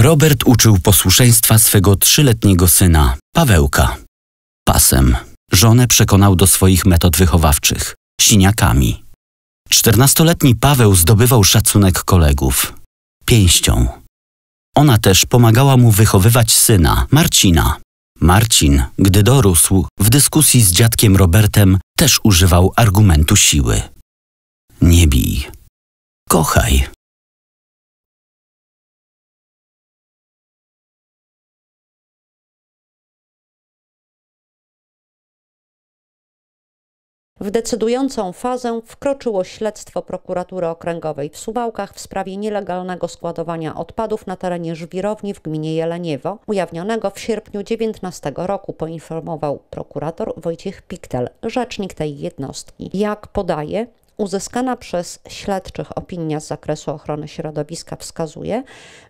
Robert uczył posłuszeństwa swego trzyletniego syna, Pawełka. Pasem. Żonę przekonał do swoich metod wychowawczych siniakami. Czternastoletni Paweł zdobywał szacunek kolegów pięścią. Ona też pomagała mu wychowywać syna, Marcina. Marcin, gdy dorósł, w dyskusji z dziadkiem Robertem też używał argumentu siły. Nie bij. Kochaj. W decydującą fazę wkroczyło śledztwo prokuratury okręgowej w Suwałkach w sprawie nielegalnego składowania odpadów na terenie żwirowni w gminie Jeleniewo, ujawnionego w sierpniu 19 roku, poinformował prokurator Wojciech Piktel, rzecznik tej jednostki. Jak podaje, Uzyskana przez śledczych opinia z zakresu ochrony środowiska wskazuje,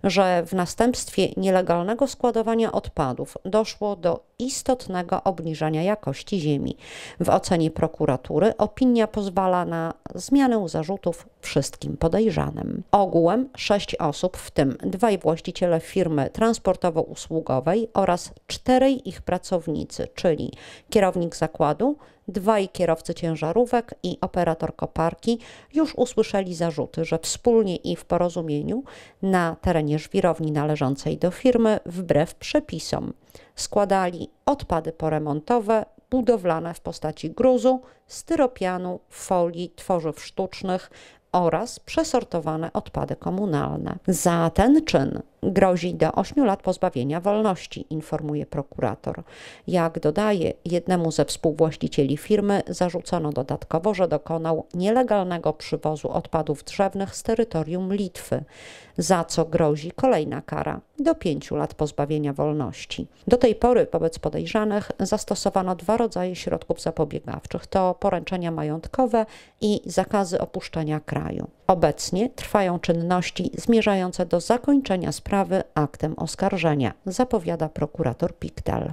że w następstwie nielegalnego składowania odpadów doszło do istotnego obniżenia jakości ziemi. W ocenie prokuratury opinia pozwala na zmianę zarzutów wszystkim podejrzanym. Ogółem sześć osób, w tym dwaj właściciele firmy transportowo-usługowej oraz czterej ich pracownicy, czyli kierownik zakładu, dwaj kierowcy ciężarówek i operator koparki już usłyszeli zarzuty, że wspólnie i w porozumieniu na terenie żwirowni należącej do firmy wbrew przepisom składali odpady poremontowe budowlane w postaci gruzu, styropianu, folii, tworzyw sztucznych oraz przesortowane odpady komunalne. Za ten czyn grozi do 8 lat pozbawienia wolności, informuje prokurator. Jak dodaje, jednemu ze współwłaścicieli firmy zarzucono dodatkowo, że dokonał nielegalnego przywozu odpadów drzewnych z terytorium Litwy, za co grozi kolejna kara do 5 lat pozbawienia wolności. Do tej pory wobec podejrzanych zastosowano dwa rodzaje środków zapobiegawczych to poręczenia majątkowe i zakazy opuszczenia kraju. Obecnie trwają czynności zmierzające do zakończenia sprawy sprawy aktem oskarżenia, zapowiada prokurator Piktel.